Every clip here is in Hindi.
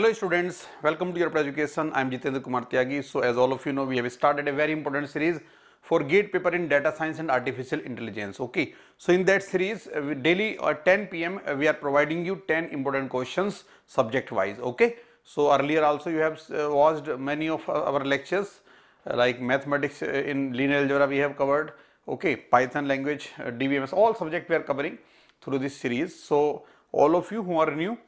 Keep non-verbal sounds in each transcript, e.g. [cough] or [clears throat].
Hello students, welcome to your education. I am Jitendra Kumar Tyagi. So as all of you know, we have started a very important series for GATE paper in data science and artificial intelligence. Okay. So in that series, uh, daily at 10 p.m. Uh, we are providing you 10 important questions subject wise. Okay. So earlier also you have uh, watched many of our lectures like mathematics in linear algebra we have covered. Okay. Python language, DBMS, all subject we are covering through this series. So all of you who are new,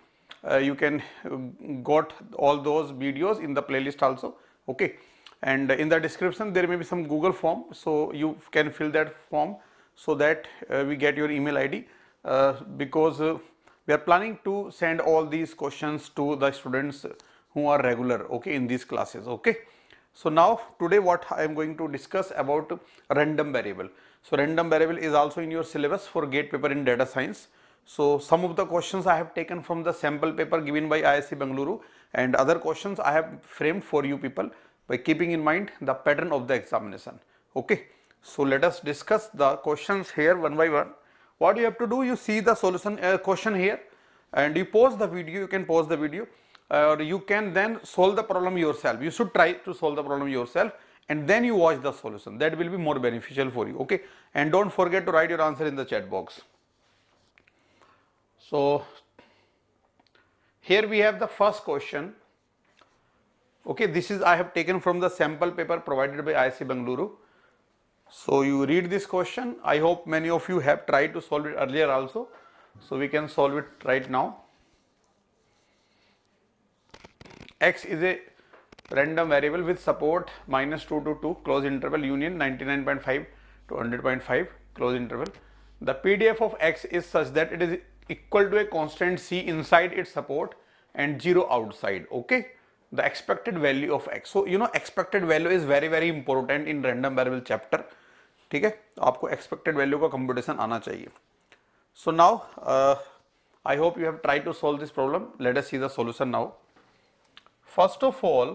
uh, you can um, got all those videos in the playlist also okay and in the description there may be some google form so you can fill that form so that uh, we get your email id uh, because uh, we are planning to send all these questions to the students who are regular okay in these classes okay so now today what i am going to discuss about random variable so random variable is also in your syllabus for gate paper in data science so some of the questions I have taken from the sample paper given by ISC Bangalore and other questions I have framed for you people by keeping in mind the pattern of the examination. Okay. So let us discuss the questions here one by one. What you have to do, you see the solution uh, question here and you pause the video, you can pause the video or uh, you can then solve the problem yourself. You should try to solve the problem yourself and then you watch the solution. That will be more beneficial for you. Okay. And don't forget to write your answer in the chat box. So, here we have the first question. Okay, this is I have taken from the sample paper provided by IC Bangalore. So, you read this question. I hope many of you have tried to solve it earlier also. So, we can solve it right now. X is a random variable with support minus 2 to 2 close interval union 99.5 to 100.5 close interval. The PDF of X is such that it is equal to a constant C inside its support and 0 outside okay the expected value of x so you know expected value is very very important in random variable chapter ठीक है आपको expected value का computation आना चाहिए So now uh, I hope you have tried to solve this problem. Let us see the solution now. First of all,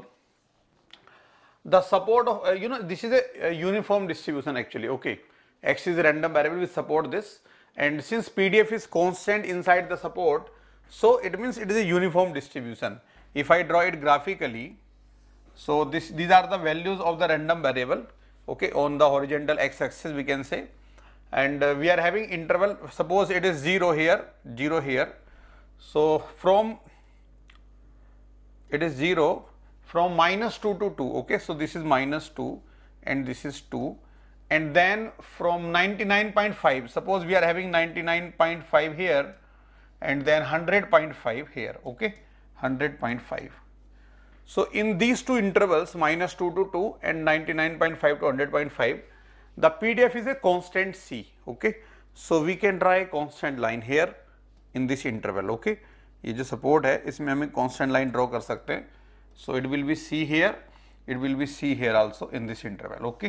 the support of uh, you know this is a uniform distribution actually okay x is a random variable we support this and since PDF is constant inside the support, so it means it is a uniform distribution. If I draw it graphically, so this these are the values of the random variable okay on the horizontal x axis we can say and uh, we are having interval suppose it is 0 here 0 here so from it is 0 from minus 2 to 2 okay so this is minus 2 and this is 2 and then from 99.5 suppose we are having 99.5 here and then 100.5 here okay 100.5 so in these two intervals minus 2 to 2 and 99.5 to 100.5 the pdf is a constant c okay so we can draw a constant line here in this interval okay ये जो सपोर्ट है इसमें हम एक कांस्टेंट लाइन ड्रॉ कर सकते हैं so it will be see here it will be see here also in this interval okay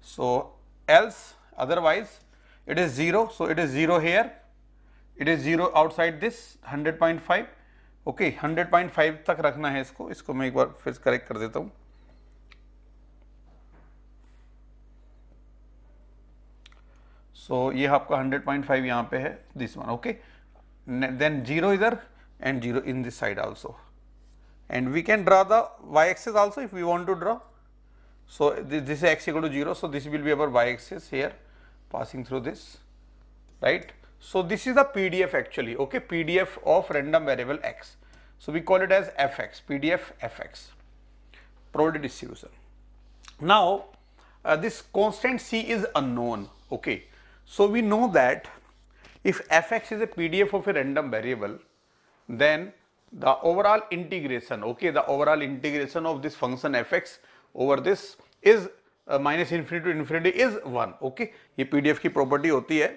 So, else otherwise it is zero So, it is zero here, it is zero outside this 100.5 okay, 100.5 tak rakhna hai isko isko main ek bar fir correct कर देता हूँ so so, ye aapka 100.5 yahan pe hai this one okay then zero either and zero in this side also and we can draw the y axis also if we want to draw So, this, this x equal to 0. So, this will be our y axis here passing through this right. So, this is the PDF actually okay PDF of random variable x. So, we call it as fx PDF fx probability distribution. Now, uh, this constant c is unknown okay. So, we know that if fx is a PDF of a random variable then the overall integration okay the overall integration of this function fx over this is uh, minus infinity to infinity is one. Okay ये पीडीएफ की प्रॉपर्टी होती है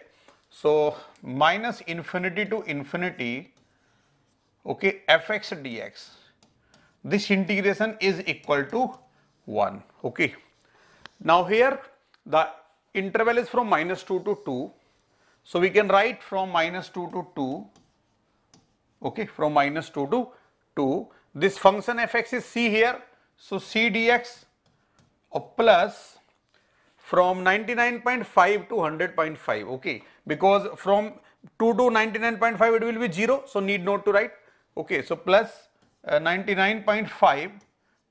so infinity infinity to infinity okay F this integration is equal to 1 okay now here the interval is from minus 2 to 2 so we can write from minus 2 to 2 okay from minus 2 to 2 this function fx is c here so, C dx of plus from 99.5 to 100.5 okay because from 2 to 99.5 it will be 0 so need not to write okay so plus 99.5 uh,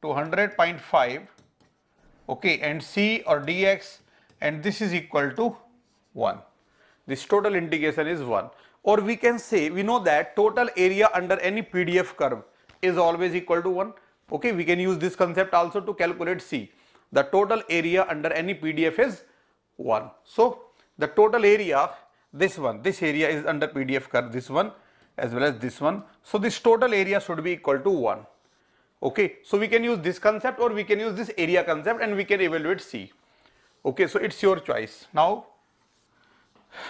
to 100.5 okay and c or dx and this is equal to 1 this total integration is 1 or we can say we know that total area under any pdf curve is always equal to 1 Okay, we can use this concept also to calculate C. The total area under any PDF is 1. So, the total area, this one, this area is under PDF curve, this one as well as this one. So, this total area should be equal to 1. Okay, so we can use this concept or we can use this area concept and we can evaluate C. Okay, so it's your choice. Now,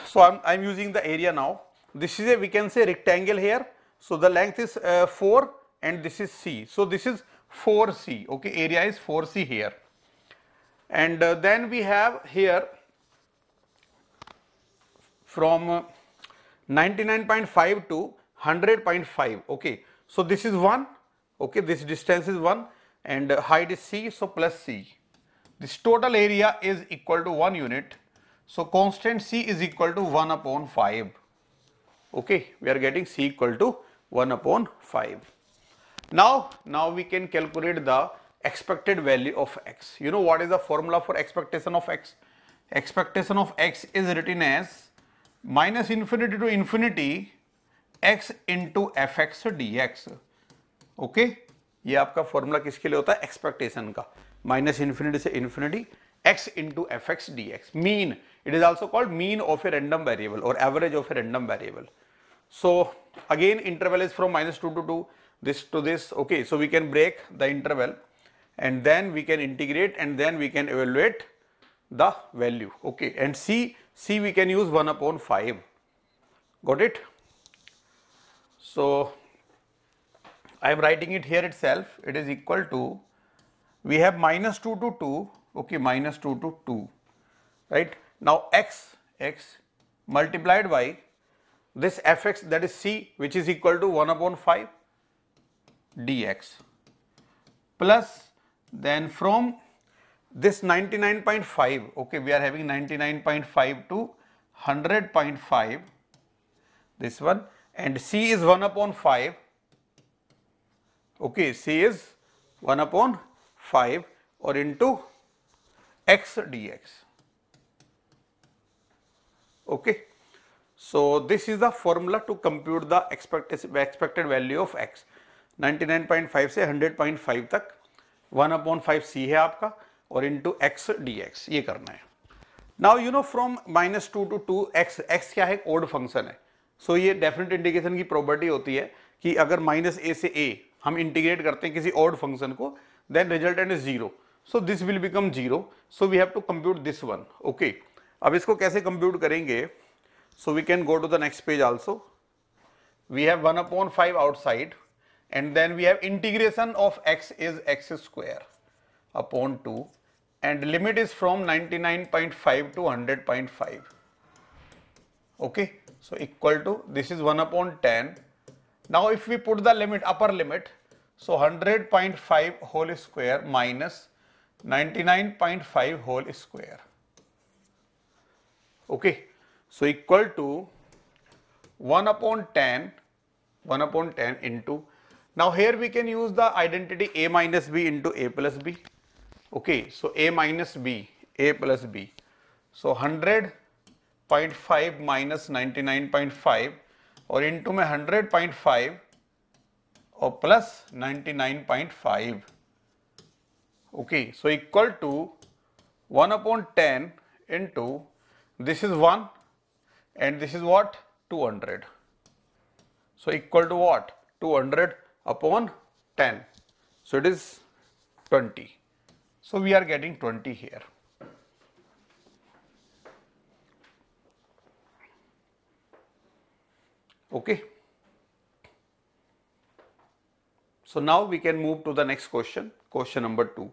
so I'm, I'm using the area now. This is a, we can say rectangle here. So the length is uh, 4 and this is C. So this is 4C. Okay, area is 4C here. And uh, then we have here from 99.5 uh, to 100.5. Okay, so this is 1. Okay, this distance is 1 and uh, height is C. So plus C. This total area is equal to 1 unit. So constant C is equal to 1 upon 5. Okay, we are getting C equal to 1 upon 5. Now, now we can calculate the expected value of x. You know what is the formula for expectation of x? Expectation of x is written as minus infinity to infinity x into f x dx. okay? ये आपका फॉर्मूला किसके लिए होता है एक्सपेक्टेशन का माइनस इन्फिनिटी से infinity x into F x D X mean it is also called mean of a random variable और average of a random variable so again interval is from minus two to two this to this okay so we can break the interval and then we can integrate and then we can evaluate the value okay and c c we can use 1 upon 5 got it so i am writing it here itself it is equal to we have minus 2 to 2 okay minus 2 to 2 right now x x multiplied by this fx that is c which is equal to 1 upon 5 dx plus then from this 99.5 okay we are having 99.5 to 100.5 this one and c is 1 upon 5 okay c is 1 upon 5 or into x dx okay so this is the formula to compute the expected expected value of x 99.5 से 100.5 तक वन अपॉन फाइव सी है आपका और टू एक्स डी एक्स ये करना है now you know from minus two to two X X क्या है ओड फंक्शन है सो so, ये डेफिनेट इंडिकेशन की प्रॉपर्टी होती है कि अगर माइनस ए से ए हम इंटीग्रेट करते हैं किसी ओड फंक्शन को then result is zero so this will become zero so we have to compute this one okay अब इसको कैसे कंप्यूट करेंगे so we can go to the next page also we have one upon five outside and then we have integration of x is x square upon 2 and limit is from 99.5 to 100.5 okay so equal to this is 1 upon 10 now if we put the limit upper limit so 100.5 whole square minus 99.5 whole square okay so equal to 1 upon 10 1 upon 10 into now here we can use the identity A minus B into A plus B. Okay, so A minus B, A plus B. So 100.5 minus 99.5 or into में 100.5 or 99.5 Okay, so equal to 1 upon 10 into this is 1 and this is what 200 so equal to what 200 upon 10. So it is 20. So we are getting 20 here. Okay. So now we can move to the next question, question number 2.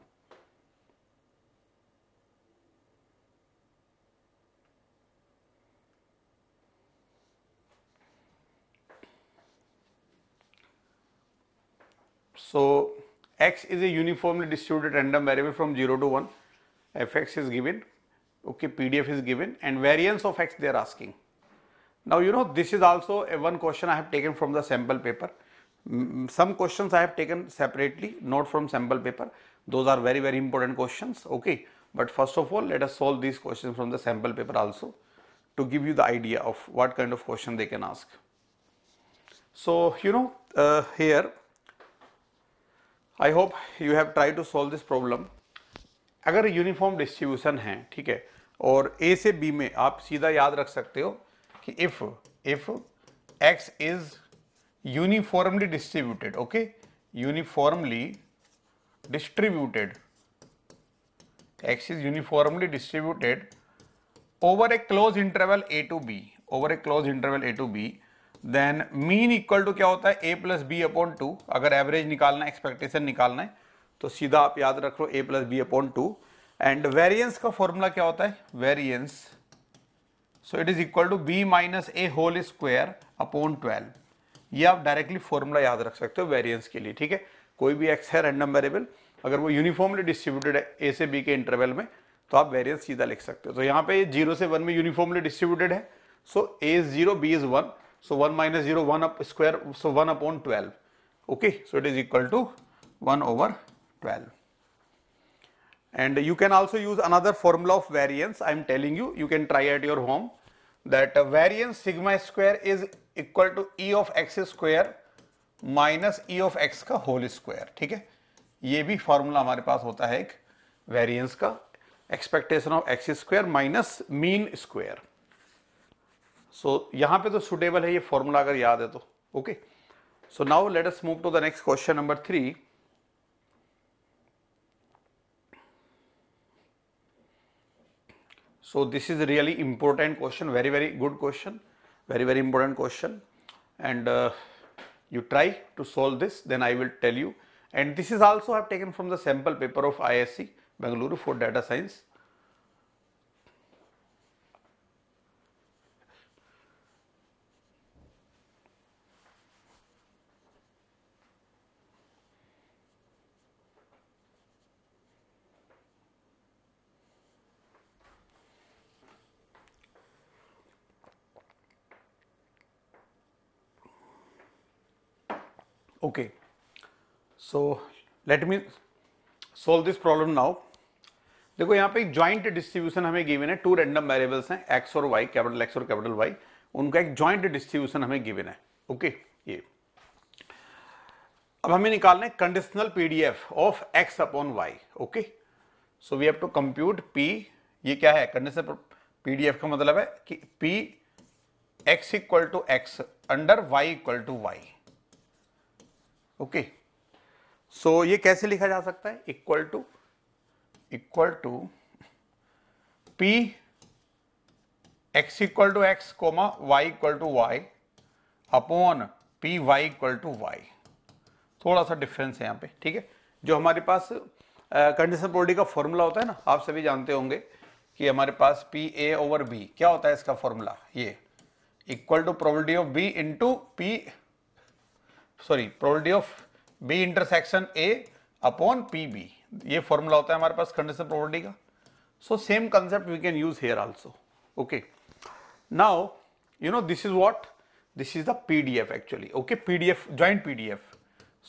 So x is a uniformly distributed random variable from 0 to 1, fx is given, okay, pdf is given and variance of x they are asking. Now you know this is also a one question I have taken from the sample paper. Some questions I have taken separately not from sample paper, those are very very important questions, okay. But first of all let us solve these questions from the sample paper also to give you the idea of what kind of question they can ask. So you know uh, here I hope you have try to solve this problem अगर यूनिफॉर्म डिस्ट्रीब्यूशन है ठीक है और ए से बी में आप सीधा याद रख सकते हो कि if if X is uniformly distributed okay uniformly distributed X is uniformly distributed over a close interval A to B over a close interval A to B then mean equal to क्या होता है A plus B upon two अगर एवरेज निकालना है एक्सपेक्टेशन निकालना है तो सीधा आप याद रख लो A plus B upon two and variance का फॉर्मूला क्या होता है variance so it is equal to B minus A whole square upon twelve ये आप डायरेक्टली फॉर्मूला याद रख सकते हो वेरियंस के लिए ठीक है कोई भी एक्स है रैंडम वेरिएबल अगर वो यूनिफॉर्मली डिस्ट्रीब्यूटेड है ए से बी के इंटरवल में तो आप वेरियंस सीधा लिख सकते हो तो यहाँ पे जीरो से वन में यूनिफॉर्मली डिस्ट्रीब्यूटेड है so A is zero B is one So 1 minus 0, 1 up square, so 1 upon 12. Okay, so it is equal to 1 over 12. And you can also use another formula of variance. I am telling you, you can try at your home that variance sigma square is equal to E of x square minus E of X का होल स्क्वायर ठीक है ये भी फॉर्मूला हमारे पास होता है एक वेरिएंस का expectation of X square minus mean square so यहाँ पे तो सुटेबल है ये फॉर्मूला अगर याद है तो okay so now let us move to the next question number three so this is really important question very very good question very very important question and you try to solve this then I will tell you and this is also have taken from the sample paper of I S C Bengaluru for data science so let me solve this problem now देखो यहाँ पे एक ज्वाइंट डिस्ट्रीब्यूशन हमें गिवन है टू रैंडम वेरिएबल्स हैं एक्स और वाई कैपिटल एक्स और कैपिटल वाई उनका एक ज्वाइंट डिस्ट्रीब्यूशन हमें गिवन है ओके okay, ये अब हमें निकालना है conditional PDF of X upon Y okay so we have to compute P ये क्या है कंडीशनल पीडीएफ का मतलब है कि P X equal to X under Y equal to Y okay so so, ये कैसे लिखा जा सकता है equal to equal to P X equal to X comma Y equal to Y upon P Y equal to Y थोड़ा सा डिफरेंस है यहाँ पे ठीक है जो हमारे पास कंडीशन बॉडी का फॉर्मूला होता है ना आप सभी जानते होंगे कि हमारे पास पी ए ओवर बी क्या होता है इसका फॉर्मूला ये equal to probability of B into P sorry probability of B intersection A upon P B ये फॉर्मूला होता है हमारे पास कंडीशन प्रॉपर्टी का also okay now you know this is what this is the P D F actually okay P D F joint P D F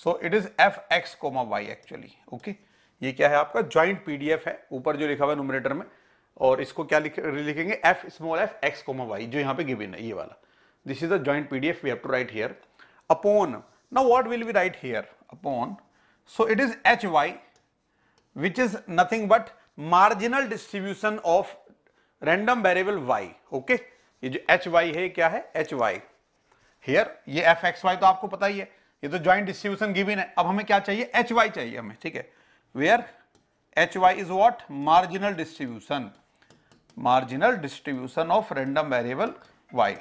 so it is F X comma Y actually okay ये क्या है आपका ज्वाइंट पी डी एफ है ऊपर जो लिखा हुआ है नोमिनेटर में और इसको क्या लिखेंगे F small F X comma Y जो यहाँ पे गिवन है ये वाला this is the joint F we have to write here upon now what will we write here upon so it is hy which is nothing but marginal distribution of random variable y okay ये जो एच वाई है क्या है एच वाई हेयर ये एफ एक्स वाई तो आपको पता ही है ये तो ज्वाइंट डिस्ट्रीब्यूशन गिवन है अब हमें क्या चाहिए एच वाई चाहिए हमें ठीक है where H Y is what marginal distribution marginal distribution of random variable Y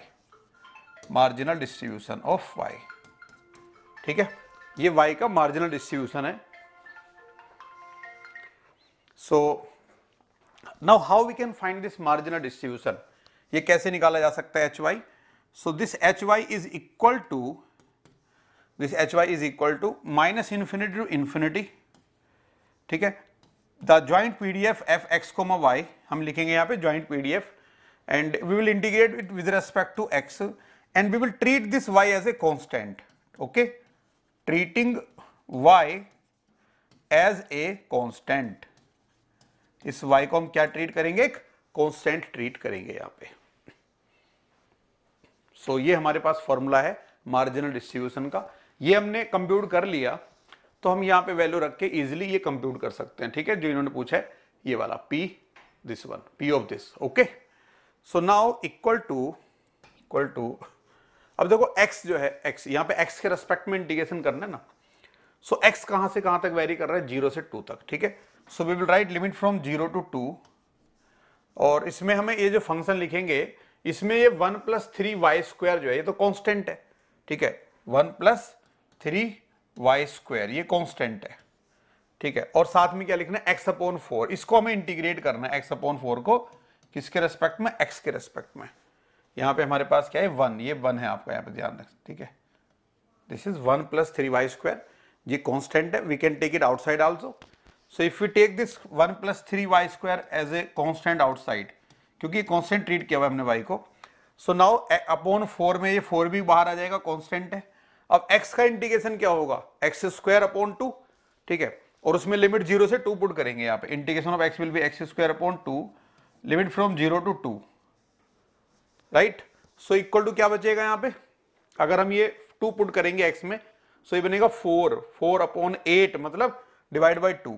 marginal distribution of Y ठीक है ये y का मार्जिनल डिस्ट्रीब्यूशन है so now how we can find this marginal distribution ये कैसे निकाला जा सकता है H Y so this H Y is equal to this H Y is equal to minus infinity to infinity ठीक है the joint P D F F X comma Y हम लिखेंगे यहाँ पे joint P D F and we will integrate it with respect to X and we will treat this Y as a constant okay treating y as a constant इस y को हम क्या ट्रीट करेंगे एक कॉन्स्टेंट ट्रीट करेंगे यहां पे सो so, ये हमारे पास फॉर्मूला है मार्जिनल डिस्ट्रीब्यूशन का ये हमने कंप्यूट कर लिया तो हम यहां पे वैल्यू रख के इजिली ये कंप्यूट कर सकते हैं ठीक है जो इन्होंने पूछा है ये वाला p this one p of this okay so now equal to equal to अब देखो x जो है x यहाँ पे x के रेस्पेक्ट में इंटीग्रेशन करना है ना सो so, x कहाँ से कहाँ तक वेरी कर रहा है जीरो से टू तक ठीक है so we will write limit from zero to two और इसमें हमें ये जो फंक्शन लिखेंगे इसमें ये one plus three Y square जो है ये तो कॉन्स्टेंट है ठीक है one plus three Y square ये कॉन्स्टेंट है ठीक है और साथ में क्या लिखना है एक्स अपॉन फोर इसको हमें इंटीग्रेट करना है एक्स अपॉन फोर को किसके रेस्पेक्ट में एक्स के रेस्पेक्ट में यहाँ पे हमारे पास क्या है वन ये वन है आपका यहाँ पे ध्यान रख ठीक है this is one plus three Y square ये कॉन्स्टेंट है we can take it outside also so if you take this one plus three Y square as a constant outside क्योंकि कॉन्स्टेंट ट्रीट किया हुआ हमने वाई को सो नाउ अपॉन फोर में ये फोर भी बाहर आ जाएगा कॉन्स्टेंट है अब एक्स का इंटीग्रेशन क्या होगा एक्स स्क्वायर अपॉन टू ठीक है और उसमें लिमिट जीरो से टू पुट करेंगे यहाँ पे integration of X will be X square upon two limit from zero to two right so equal to क्या बचेगा यहाँ पे अगर हम ये टू पुट करेंगे एक्स में सो so ये बनेगा फोर फोर अपॉन एट मतलब divide by two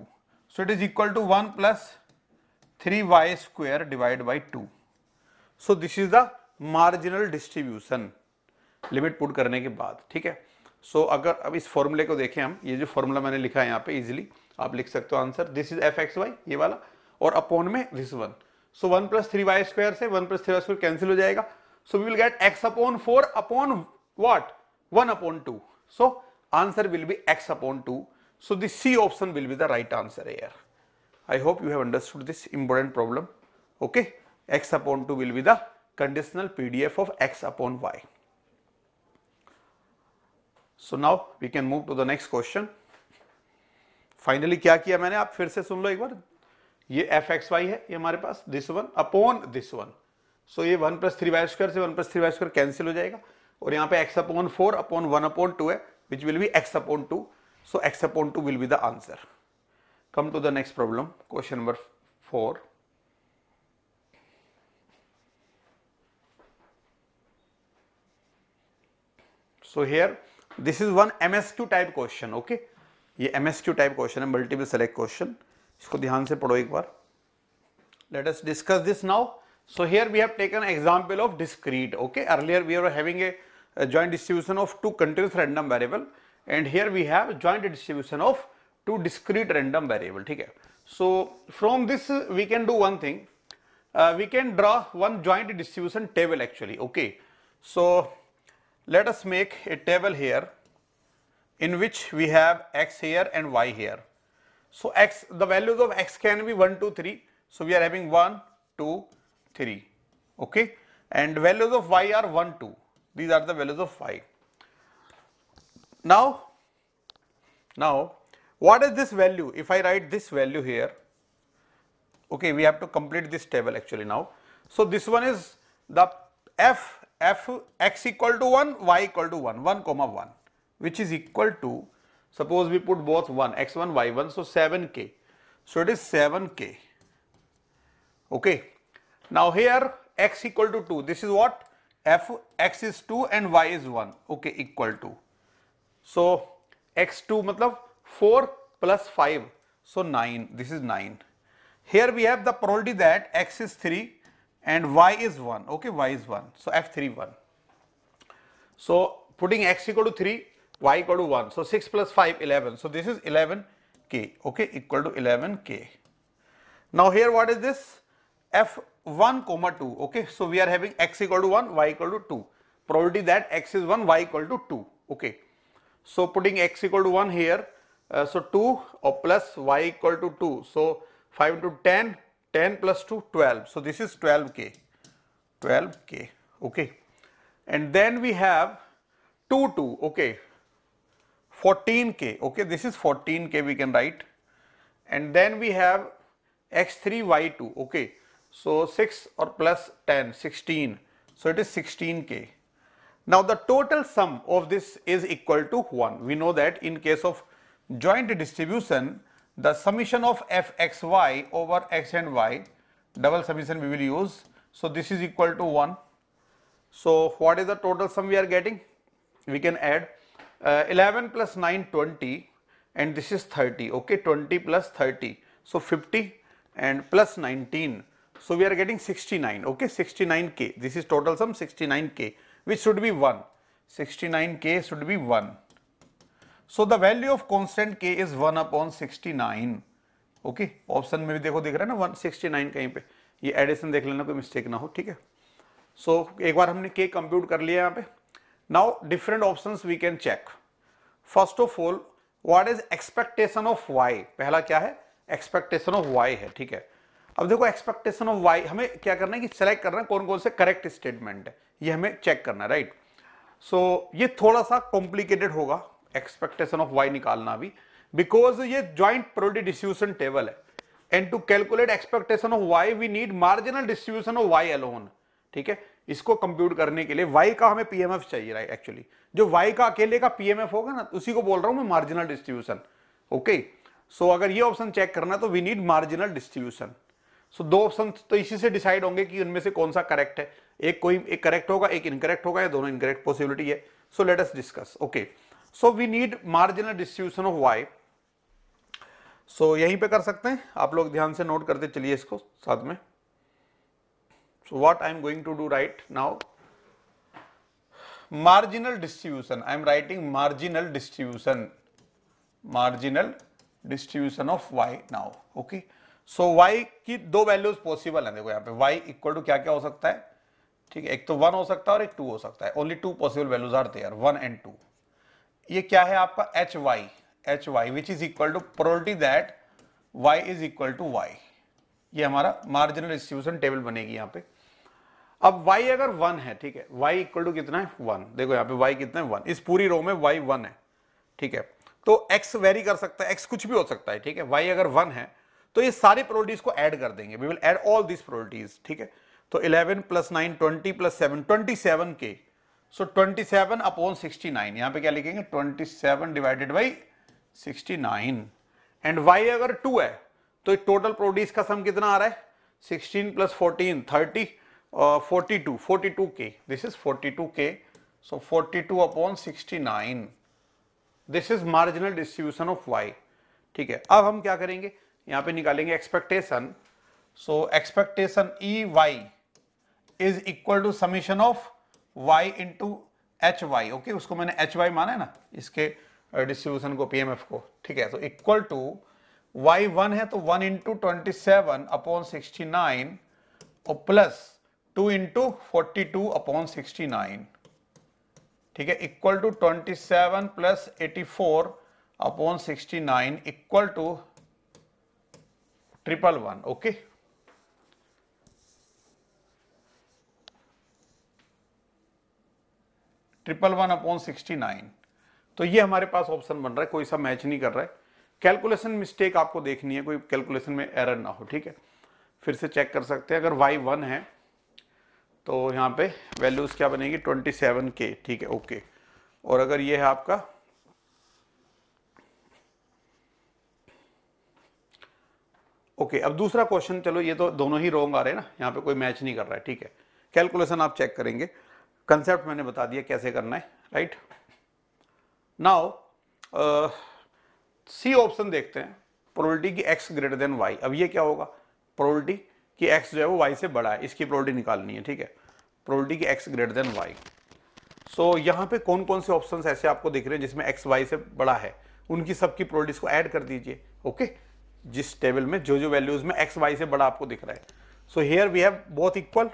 so it is equal to one plus three Y square divide by two so this is the marginal distribution limit put करने के बाद ठीक है सो so, अगर अब इस फॉर्मूले को देखें हम ये जो फॉर्मूला मैंने लिखा है यहाँ पे इजिली आप लिख सकते हो answer this is F X Y ये वाला और अपॉन में this one so one plus three Y square से one plus three Y square cancel हो जाएगा so we will get X upon four upon what one upon two so answer will be X upon two so this C option will be the right answer here I hope you have understood this important problem okay x upon two will be the conditional PDF of X upon Y so now we can move to the next question finally क्या किया मैंने आप फिर से सुन लो एक बार ये एफ एक्स वाई है ये हमारे पास this one upon this one so ये one plus three Y square से one plus three Y square cancel हो जाएगा और यहाँ पे X upon four upon one upon two है which will be X upon two so X upon two will be the answer come to the next problem question number 4 so here this is one msq type question okay ye msq type question है multiple select question let us discuss this now so here we have taken example of discrete okay earlier we were having a, joint distribution of two continuous random variable and here we have joint distribution of two discrete random variable okay so from this we can do one thing uh, we can draw one joint distribution table actually okay so let us make a table here in which we have x here and y here so, x the values of x can be 1, 2, 3. So, we are having 1, 2, 3. Okay. And values of y are 1, 2. These are the values of y. Now, now what is this value? If I write this value here, okay, we have to complete this table actually now. So, this one is the f, f x equal to 1, y equal to 1, 1 comma 1 which is equal to Suppose we put both 1, x1, y1, so 7k. So it is 7k. Okay. Now here x equal to 2. This is what? f x is 2 and y is 1. Okay, equal to. So x2 matlab 4 plus 5. So 9. This is 9. Here we have the probability that x is 3 and y is 1. Okay, y is 1. So f3 1. So putting x equal to 3, y equal to 1. So, 6 plus 5 11. So, this is 11 k okay equal to 11 k. Now, here what is this f1 comma 2 okay. So, we are having x equal to 1 y equal to 2 probability that x is 1 y equal to 2 okay. So, putting x equal to 1 here uh, so 2 or plus y equal to 2. So, 5 to 10 10 plus 2 12. So, this is 12 k 12 k okay. And then we have 2 2 okay. 14k okay this is 14k we can write and then we have x3 y2 okay so 6 or plus 10 16 so it is 16k now the total sum of this is equal to 1 we know that in case of joint distribution the summation of fxy over x and y double summation we will use so this is equal to 1 so what is the total sum we are getting we can add eleven plus nine twenty and this is thirty okay twenty plus thirty so fifty and plus nineteen so we are getting sixty nine okay sixty nine K this is total sum sixty nine K which should be one sixty nine K should be one so the value of constant K is one upon sixty nine okay option में भी देखो देख रहे है ना वन सिक्सटी नाइन कहीं पे ये एडिशन देख लेना कोई मिस्टेक ना हो ठीक है सो so, एक बार हमने के कंप्यूट कर लिया यहाँ पे Now different options we can check. First of all, what is expectation of y? पहला क्या है expectation of y है ठीक है अब देखो एक्सपेक्टेशन ऑफ वाई हमें क्या करना है कि सेलेक्ट करना है कौन कौन से करेक्ट स्टेटमेंट है ये हमें चेक करना है राइट सो so, ये थोड़ा सा कॉम्प्लिकेटेड होगा एक्सपेक्टेशन ऑफ वाई निकालना भी बिकॉज ये ज्वाइंट प्रोडी डिस्ट्रीब्यूशन टेबल है and to calculate expectation of Y we need marginal distribution of Y alone ठीक है इसको कंप्यूट करने के लिए वाई का हमें पीएमएफ चाहिए राइट एक्चुअली जो वाई का अकेले का पीएमएफ होगा ना उसी को बोल रहा हूं मैं मार्जिनल डिस्ट्रीब्यूशन ओके सो अगर ये ऑप्शन चेक करना तो we need marginal distribution so दो ऑप्शन तो इसी से डिसाइड होंगे कि उनमें से कौन सा करेक्ट है एक कोई एक करेक्ट होगा एक इनकरेक्ट होगा या दोनों इनकरेक्ट पॉसिबिलिटी है so let us discuss okay so we need marginal distribution of Y so यहीं पे कर सकते हैं आप लोग ध्यान से नोट करते चलिए इसको साथ में So what I am going to do right now, marginal distribution, I am writing marginal distribution, marginal distribution of y now, okay. So so, y की दो वैल्यूज पॉसिबल हैं देखो यहाँ पे y इक्वल टू क्या क्या हो सकता है ठीक है एक तो वन हो सकता है और एक टू हो सकता है only two possible values are there one and two ये क्या है आपका H Y H Y which is equal to probability that y is equal to Y ये हमारा मार्जिनल डिस्ट्रीब्यूशन टेबल बनेगी यहाँ पे अब y अगर वन है ठीक है y इक्वल टू कितना है वन देखो यहाँ पे y कितना है वन इस पूरी रो में y वन है ठीक है तो x वेरी कर सकता है x कुछ भी हो सकता है ठीक है y अगर वन है तो ये सारी प्रोबेबिलिटीज को ऐड कर देंगे we will add all this probabilities ठीक है तो 11 plus nine twenty plus seven twenty seven के so twenty seven upon sixty nine यहाँ पे क्या लिखेंगे twenty seven divided by sixty nine and Y अगर टू है तो टोटल प्रोड्यूस का सम कितना आ रहा है sixteen plus fourteen thirty uh, 42, k This is k So 42 upon 69. This is marginal distribution of Y ठीक है अब हम क्या करेंगे यहां पे निकालेंगे expectation so expectation E Y is equal to summation of Y into H Y okay उसको मैंने एच वाई माना है ना इसके डिस्ट्रीब्यूशन uh, को पीएमएफ को ठीक है तो इक्वल टू वाई वन है तो one into twenty seven upon sixty nine और plus two into forty two upon sixty nine ठीक है equal to twenty seven plus eighty four upon sixty nine equal to triple one okay triple one upon sixty nine तो ये हमारे पास ऑप्शन बन रहा है कोई सा मैच नहीं कर रहा है कैलकुलेशन मिस्टेक आपको देखनी है कोई कैलकुलेशन में एरर ना हो ठीक है फिर से चेक कर सकते हैं अगर वाई वन है तो यहाँ पे वैल्यूज़ क्या बनेगी सेवन के ठीक है ओके और अगर ये है आपका ओके अब दूसरा क्वेश्चन चलो ये तो दोनों ही रोंग आ रहे हैं ना यहाँ पे कोई मैच नहीं कर रहा है ठीक है कैलकुलेशन आप चेक करेंगे कंसेप्ट मैंने बता दिया कैसे करना है राइट नाउ सी ऑप्शन देखते हैं प्रोबेबिलिटी की एक्स ग्रेटर देन वाई अब ये क्या होगा प्रोबेबिलिटी कि एक्स जो है वो वाई से बड़ा है इसकी प्रोबेबिलिटी निकालनी है ठीक है प्रोबेबिलिटी की X greater than Y so यहाँ पे कौन कौन से ऑप्शंस ऐसे आपको दिख रहे हैं जिसमें एक्स वाई से बड़ा है उनकी सबकी प्रोबेबिलिटीज को ऐड कर दीजिए ओके जिस टेबल में जो जो वैल्यूज में एक्स वाई से बड़ा आपको दिख रहा है so here we have both equal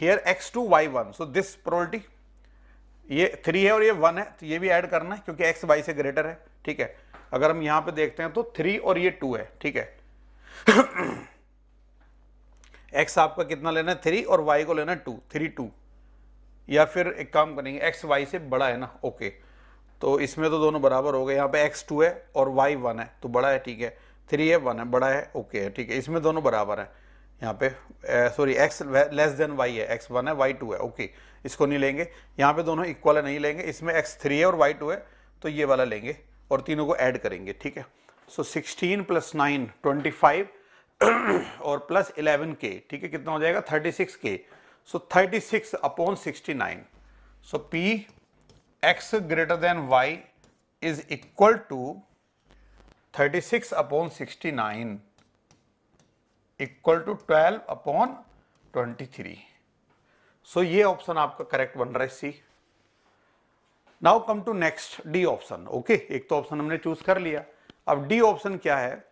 here X two Y one so this probability ये थ्री है और ये वन है तो ये भी ऐड करना है क्योंकि एक्स वाई से ग्रेटर है ठीक है अगर हम यहाँ पे देखते हैं तो थ्री और ये टू है ठीक है एक्स आपका कितना लेना है थ्री और वाई को लेना है टू थ्री टू या फिर एक काम करेंगे एक्स वाई से बड़ा है ना ओके तो इसमें तो दोनों बराबर हो गए यहाँ पे एक्स टू है और वाई वन है तो बड़ा है ठीक है थ्री है वन है बड़ा है ओके है ठीक है इसमें दोनों बराबर हैं यहाँ पे sorry X less than Y है एक्स वन है वाई टू है ओके इसको नहीं लेंगे यहाँ पे दोनों इक्वल है नहीं लेंगे इसमें एक्स थ्री है और वाई टू है तो ये वाला लेंगे और तीनों को ऐड करेंगे ठीक है so sixteen plus nine twenty five और प्लस इलेवन के ठीक है कितना हो जाएगा थर्टी सिक्स के so thirty six upon sixty nine so P X greater than Y is equal to thirty six upon sixty nine equal to twelve upon twenty three so ये ऑप्शन आपका करेक्ट बन रहा है C now come to next D option okay एक तो ऑप्शन हमने चूज कर लिया अब डी ऑप्शन क्या है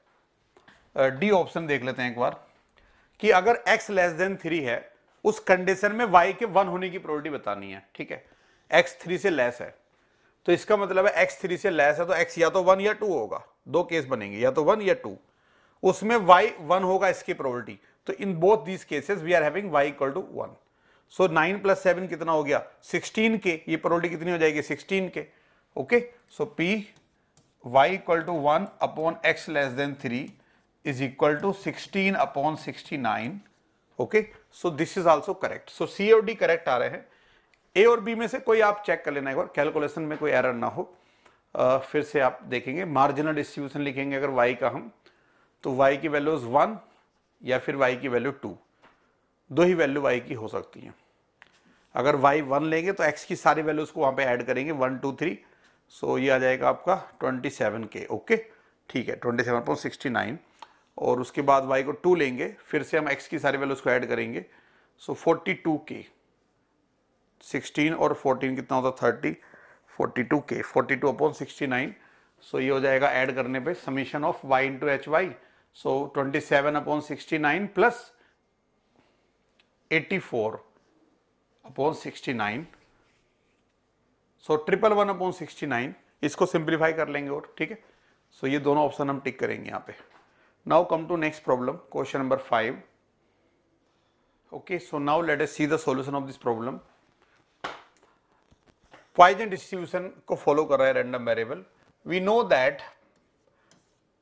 डी ऑप्शन देख लेते हैं एक बार कि अगर x लेस देन थ्री है उस कंडीशन में y के वन होने की प्रोबेबिलिटी बतानी है ठीक है x थ्री से लेस है तो इसका मतलब है x थ्री से लेस है तो x या तो वन या टू होगा दो केस बनेंगे या तो वन या टू उसमें y वन होगा इसकी प्रोबेबिलिटी तो in both these cases we are having y equal to one so nine plus seven कितना हो गया सिक्सटीन के ये प्रोबेबिलिटी कितनी हो जाएगी सिक्सटीन के okay so P Y equal to one upon X less than three is equal to 16 upon 69 okay so this is also correct so c और d correct आ रहे हैं a और b में से कोई आप चेक कर लेना एक बार कैलकुलेशन में कोई एरर ना हो फिर से आप देखेंगे मार्जिनल डिस्ट्रीब्यूशन लिखेंगे अगर y का हम तो y की वैल्यूज वन या फिर y की वैल्यू टू दो ही वैल्यू y की हो सकती हैं अगर y वन लेंगे तो x की सारी वैल्यूज को वहाँ पे ऐड करेंगे वन टू थ्री सो ये आ जाएगा आपका ट्वेंटी सेवन के ओके ठीक है twenty seven point sixty nine और उसके बाद वाई को टू लेंगे फिर से हम एक्स की सारी वैल्यूज को ऐड करेंगे सो फोर्टी टू के सिक्सटीन और फोर्टीन कितना होता थर्टी फोर्टी टू के forty two upon sixty nine so ये हो जाएगा ऐड करने पे summation of Y into H Y so twenty seven upon sixty nine plus eighty four upon sixty nine so triple one upon sixty nine इसको सिंप्लीफाई कर लेंगे और ठीक है सो ये दोनों ऑप्शन हम टिक करेंगे यहाँ पे Now come to next problem question number 5. Okay, so now let us see the solution of this problem. Poisson distribution को follow कर random variable. We know that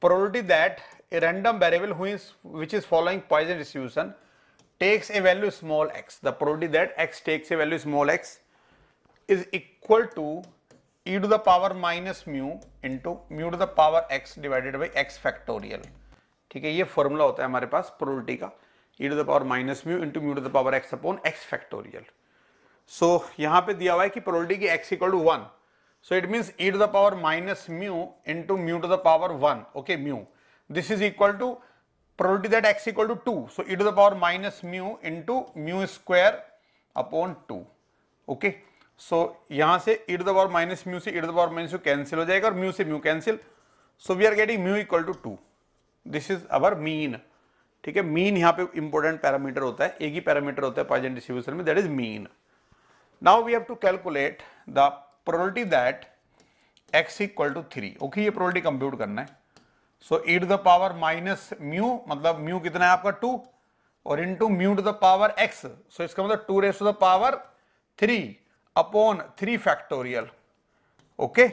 probability that a random variable who is which is following Poisson distribution takes a value small x. The probability that x takes a value small x is equal to e to the power minus mu into mu to the power x divided by x factorial. ठीक है ये फॉर्मूला होता है हमारे पास प्रोबेबिलिटी का e to the power minus mu into mu to the power X upon X factorial so यहाँ पे दिया हुआ है कि प्रोबेबिलिटी की X equal to one so it means e to the power minus mu into mu to the power one okay mu this is equal to probability that X equal to two so e to the power minus mu into mu square upon to okay so यहाँ से e to the power minus mu से e to the power minus mu cancel हो जाएगा और म्यू से mu cancel so we are getting mu equal to two this is our mean ठीक है मीन यहाँ पे इंपॉर्टेंट पैरामीटर होता है एक ही पैरामीटर होता है पॉइजन डिस्ट्रीब्यूशन में that is mean now we have to calculate the probability that X equal to three okay ये प्रोबेबिलिटी कंप्यूट करना है so it the power minus mu मतलब म्यू कितना है आपका टू और into mu to the power X so इसका मतलब two raise to the power three upon three factorial okay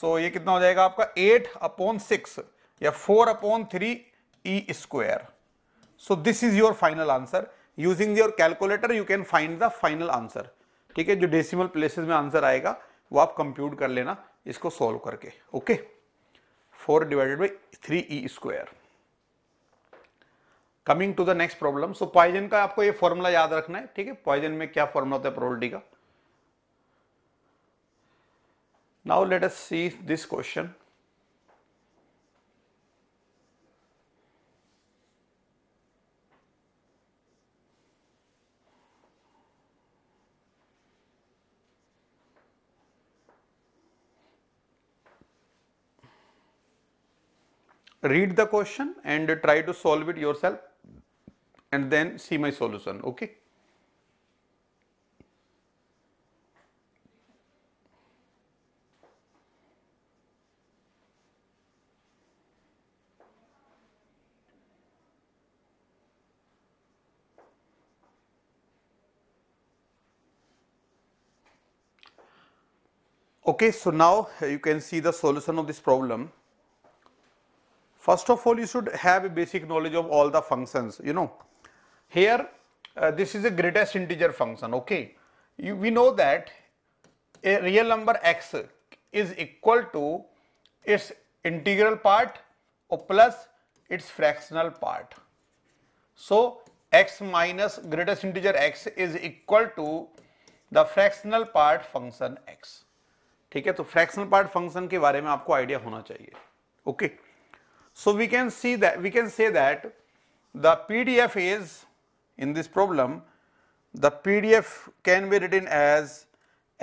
so ये कितना हो जाएगा आपका एट अपॉन सिक्स या four upon three e square so this is your final answer using your calculator you can find the final answer ठीक है जो डेसिमल प्लेसेस में आंसर आएगा वो आप कंप्यूट कर लेना इसको सॉल्व करके okay four divided by three e square coming to the next problem so Poisson का आपको ये फॉर्मूला याद रखना है ठीक है पॉइजन में क्या फॉर्मूला होता है प्रोबेबिलिटी का now let us see this question read the question and try to solve it yourself and then see my solution okay Okay, so now you can see the solution of this problem. First of all, you should have a basic knowledge of all the functions, you know. Here, uh, this is a greatest integer function, okay. You, we know that a real number x is equal to its integral part or plus its fractional part. So, x minus greatest integer x is equal to the fractional part function x ठीक है तो फ्रैक्शनल पार्ट फंक्शन के बारे में आपको आइडिया होना चाहिए okay okay? So we can see that we can say that the PDF is in this problem the PDF can be written as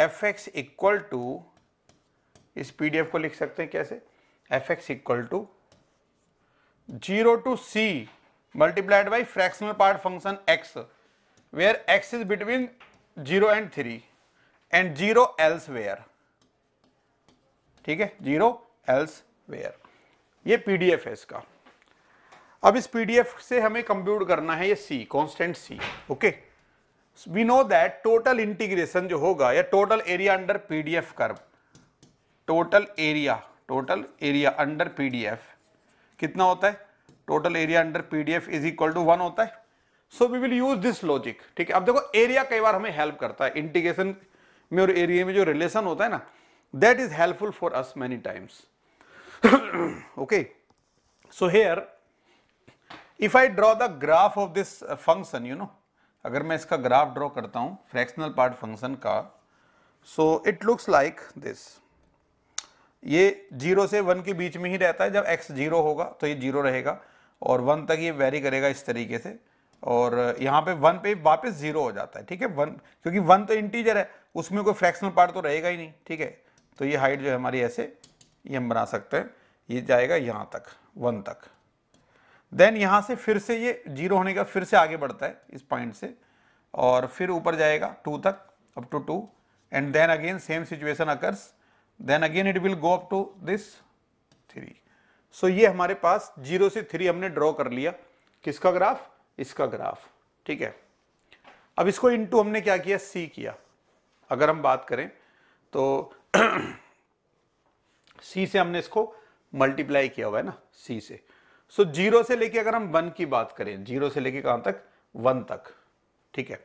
fx equal to Is PDF को लिख सकते हैं कैसे fx equal to 0 to c multiplied by fractional part function x where x is between 0 and 3 and 0 elsewhere ठीक है 0 elsewhere ये पीडीएफ है इसका अब इस पीडीएफ से हमें कंप्यूट करना है ये C constant C okay we know that total integration जो होगा या total area under PDF curve total area total area under PDF कितना होता है total area under PDF is equal to one होता है so we will use this logic ठीक है अब देखो एरिया कई बार हमें हेल्प करता है इंटीग्रेशन में और एरिया में जो रिलेशन होता है ना that is helpful for us many times [coughs] okay. So here if I draw the graph of this uh, function you know अगर मैं इसका ग्राफ ड्रॉ करता hu फ्रैक्शनल पार्ट function का so it looks like this ये जीरो से वन के बीच में ही रहता है जब एक्स जीरो होगा तो ये जीरो रहेगा और वन तक ये वेरी करेगा इस तरीके से और uh, यहाँ पे वन पे वापस जीरो हो जाता है ठीक है वन क्योंकि वन तो इंटीजर है उसमें कोई फ्रैक्शनल पार्ट तो रहेगा ही नहीं ठीक है तो ये हाइट जो है हमारी ऐसे ये हम बना सकते हैं ये जाएगा यहाँ तक वन तक देन यहाँ से फिर से ये जीरो होने का फिर से आगे बढ़ता है इस पॉइंट से और फिर ऊपर जाएगा टू तक up to two and then again same situation occurs then again it will go up to this three so ये हमारे पास जीरो से थ्री हमने ड्रॉ कर लिया किसका ग्राफ इसका ग्राफ ठीक है अब इसको इनटू हमने क्या किया सी किया अगर हम बात करें तो, [clears throat] तो सी से हमने इसको मल्टीप्लाई किया हुआ है ना सी से सो so, जीरो से लेके अगर हम वन की बात करें जीरो से लेके कहां तक वन तक ठीक है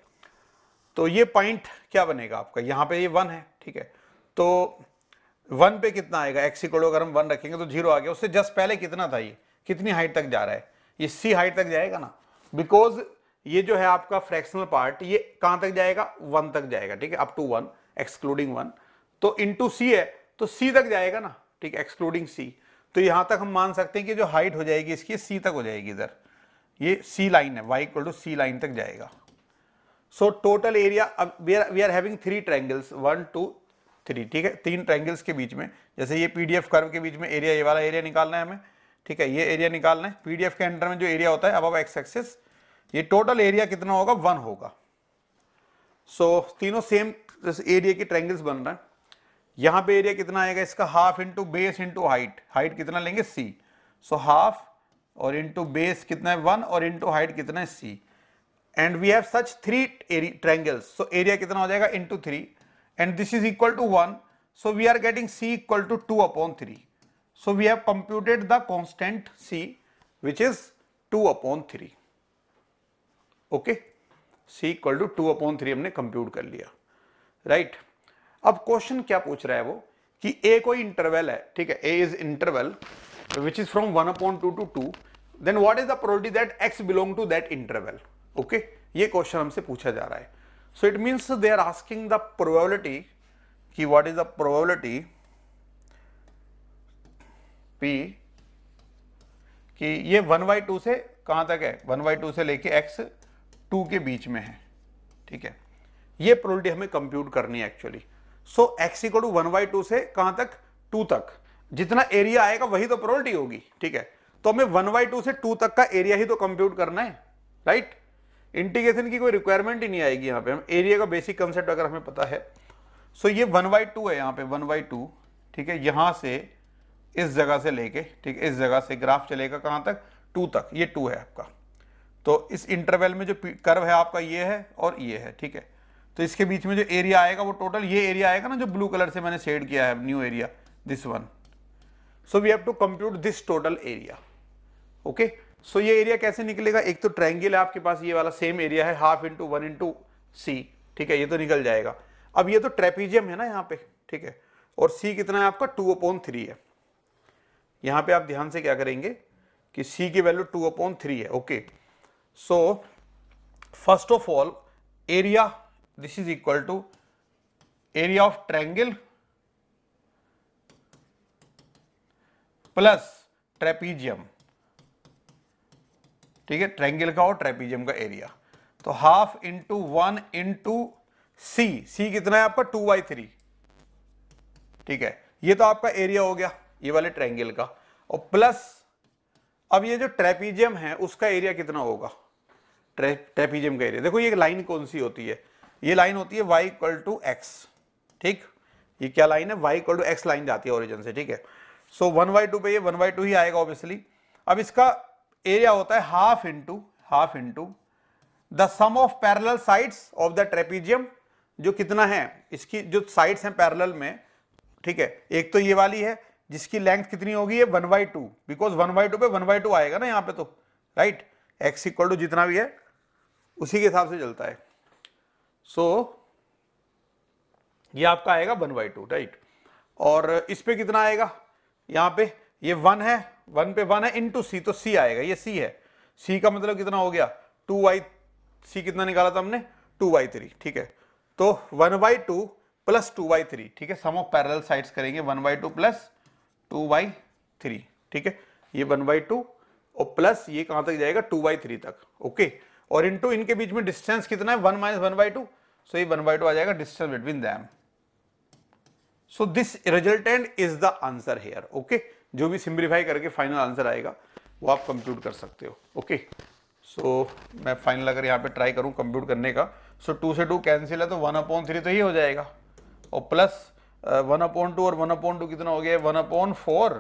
तो ये पॉइंट क्या बनेगा आपका यहां पे ये वन है ठीक है तो वन पे कितना आएगा एक्स इक्वल अगर हम वन रखेंगे तो जीरो आ गया उससे जस्ट पहले कितना था ये कितनी हाइट तक जा रहा है ये सी हाइट तक जाएगा ना बिकॉज ये जो है आपका फ्रैक्शनल पार्ट ये कहां तक जाएगा वन तक जाएगा ठीक है up to one excluding one तो इन टू सी है तो सी तक जाएगा ना ठीक एक्सक्लूडिंग सी तो यहाँ तक हम मान सकते हैं कि जो हाइट हो जाएगी इसकी सी तक हो जाएगी इधर ये सी लाइन है Y equal to C line तक जाएगा सो टोटल एरिया अब we are having three triangles one two three ठीक है तीन ट्रायंगल्स के बीच में जैसे ये पीडीएफ कर्व के बीच में एरिया ये वाला एरिया निकालना है हमें ठीक है ये एरिया निकालना है पीडीएफ के अंडर में जो एरिया होता है अब अब एक्स एक्सेस ये टोटल एरिया कितना होगा वन होगा सो so, तीनों सेम एरिया के ट्रायंगल्स बन रहे हैं यहां पे एरिया कितना आएगा इसका half into base into height height कितना लेंगे सी सो हाफ और इंटू बेस कितना है वन और इंटू हाइट कितना है C and we have such three triangles so area कितना हो जाएगा into three and this is equal to one so we are getting C equal to two upon three so we have computed the constant C which is two upon three okay C equal to two upon three हमने कंप्यूट कर लिया राइट right? अब क्वेश्चन क्या पूछ रहा है वो कि ए कोई इंटरवल है ठीक है A is interval which is from one upon two to two then what is the probability that X belong to that interval okay ये क्वेश्चन हमसे पूछा जा रहा है so it means they are asking the probability कि what is the probability P कि ये वन बाई टू से कहां तक है वन बाई टू से लेके एक्स टू के बीच में है ठीक है ये प्रोबेबिलिटी हमें कंप्यूट करनी है actually so X equal to one by two से कहां तक टू तक जितना एरिया आएगा वही तो प्रोबेबिलिटी होगी ठीक है तो हमें वन बाई टू से टू तक का एरिया ही तो कंप्यूट करना है राइट इंटीग्रेशन की कोई रिक्वायरमेंट ही नहीं आएगी यहां पे हम एरिया का बेसिक कंसेप्ट अगर हमें पता है सो so ये वन बाई टू है यहां पे वन बाई टू ठीक है यहां से इस जगह से लेके ठीक है इस जगह से ग्राफ चलेगा कहां तक टू तक ये टू है आपका तो इस इंटरवल में जो कर्व है आपका ये है और ये है ठीक है तो इसके बीच में जो एरिया आएगा वो टोटल ये एरिया आएगा ना जो ब्लू कलर से मैंने शेड किया है new area this one so we have to compute this total area okay so ये एरिया कैसे निकलेगा एक तो ट्रायंगल है आपके पास ये वाला सेम एरिया है half into one into C ठीक है ये तो निकल जाएगा अब ये तो ट्रेपीजियम है ना यहाँ पे ठीक है और सी कितना है आपका टू अपॉन थ्री है यहाँ पे आप ध्यान से क्या करेंगे कि सी की वैल्यू टू अपॉन थ्री है okay so first of all area this is equal to area of triangle plus trapezium ठीक है ट्रैंगल का और ट्रेपीजियम का एरिया तो half into one into C C कितना है आपका टू बाई थ्री ठीक है ये तो आपका एरिया हो गया ये वाले ट्रैंगल का और प्लस अब ये जो ट्रेपीजियम है उसका एरिया कितना होगा ट्रे, ट्रेपीजियम का एरिया देखो ये लाइन कौन सी होती है ये लाइन होती है y इक्वल टू एक्स ठीक ये क्या लाइन है y equal to X line जाती है ओरिजिन से ठीक है सो वन बाई टू पे ये वन बाई टू ही आएगा ऑब्वियसली अब इसका एरिया होता है half into half into the sum of parallel sides of the trapezium जो कितना है इसकी जो साइड्स हैं पैरल में ठीक है एक तो ये वाली है जिसकी लेंथ कितनी होगी ये one by two because one by two पे वन बाई टू आएगा ना यहाँ पे तो राइट एक्स इक्वल टू जितना भी है उसी के हिसाब से चलता है सो ये आपका आएगा वन बाई टू राइट और इस पे कितना आएगा यहां पे ये वन है वन पे वन है टू सी तो सी आएगा ये सी है सी का मतलब कितना हो गया टू वाई सी कितना निकाला था हमने टू वाई थ्री ठीक है तो one by two plus two by three ठीक है सम ऑफ पैरल साइड्स करेंगे one by two plus two by three ठीक है ये वन बाई टू और प्लस ये कहां तक जाएगा टू बाई थ्री तक ओके और इनटू इनके बीच में डिस्टेंस कितना है one minus one by two so ये वन बाई टू आ जाएगा distance between them so this resultant is the answer here okay जो भी सिंप्लीफाई करके फाइनल आंसर आएगा वो आप कंप्यूट कर सकते हो ओके सो so, मैं फाइनल अगर यहाँ पे ट्राई करूँ कंप्यूट करने का सो टू से टू कैंसिल है तो वन अपॉन थ्री तो ही हो जाएगा और प्लस वन अपॉन टू और वन अपॉन टू कितना हो गया वन अपॉन फोर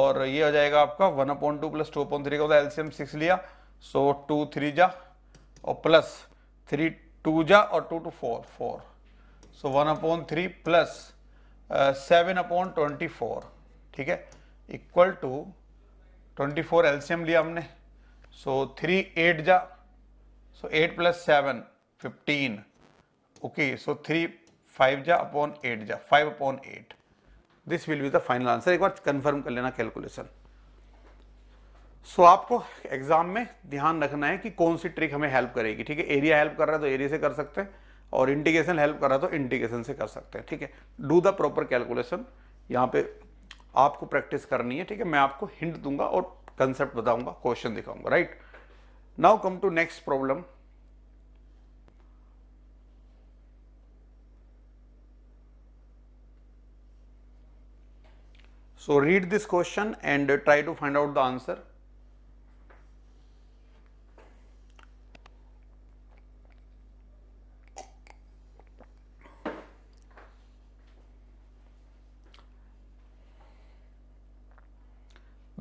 और ये हो जाएगा आपका one upon two plus two upon three का होता है एल्सियम सिक्स लिया सो टू थ्री जा और प्लस थ्री टू जा और two two four four so one upon three plus seven upon twenty four ठीक है equal to twenty four LCM लिया हमने सो थ्री एट जा so eight plus seven fifteen okay so three five जा अपॉन एट जा five upon eight this will be the final answer एक बार कन्फर्म कर लेना कैलकुलेशन सो so, आपको एग्जाम में ध्यान रखना है कि कौन सी ट्रिक हमें हेल्प करेगी ठीक है एरिया हेल्प कर रहा है तो एरिया से कर सकते हैं और इंटीग्रेशन हेल्प कर रहा है तो इंटीग्रेशन से कर सकते हैं ठीक है डू द प्रॉपर कैलकुलेशन यहाँ पे आपको प्रैक्टिस करनी है ठीक है मैं आपको हिंट दूंगा और कंसेप्ट बताऊंगा क्वेश्चन दिखाऊंगा right now come to next problem so read this question and try to find out the answer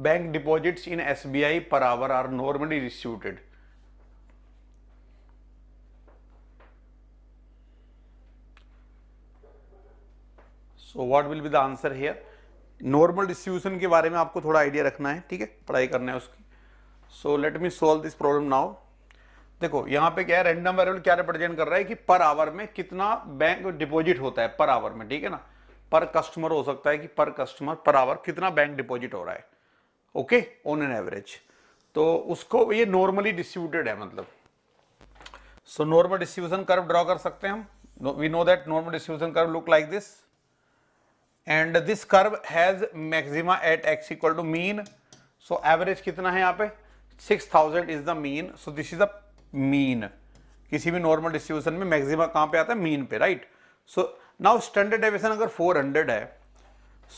in S B I per hour are normally distributed so what will be the answer here normal distribution के बारे में आपको थोड़ा आइडिया रखना है ठीक है पढ़ाई करना है उसकी so let me solve this problem now देखो यहां पे क्या है रैंडम वेरियबल क्या रिप्रेजेंट कर रहा है कि पर आवर में कितना बैंक डिपॉजिट होता है पर आवर में ठीक है ना पर कस्टमर हो सकता है कि पर कस्टमर पर आवर कितना बैंक डिपॉजिट हो रहा है ओके ऑन एन एवरेज तो उसको ये नॉर्मली डिस्ट्रीब्यूटेड है मतलब so normal distribution curve draw कर सकते हैं हम we know that normal distribution curve look like this and this curve has maxima at x equal to mean so average कितना है यहाँ पे 6000 is the mean so this is the mean किसी भी नॉर्मल डिस्ट्रीब्यूशन में मैक्सिमा कहाँ पे आता है मीन पे right so now standard deviation अगर 400 है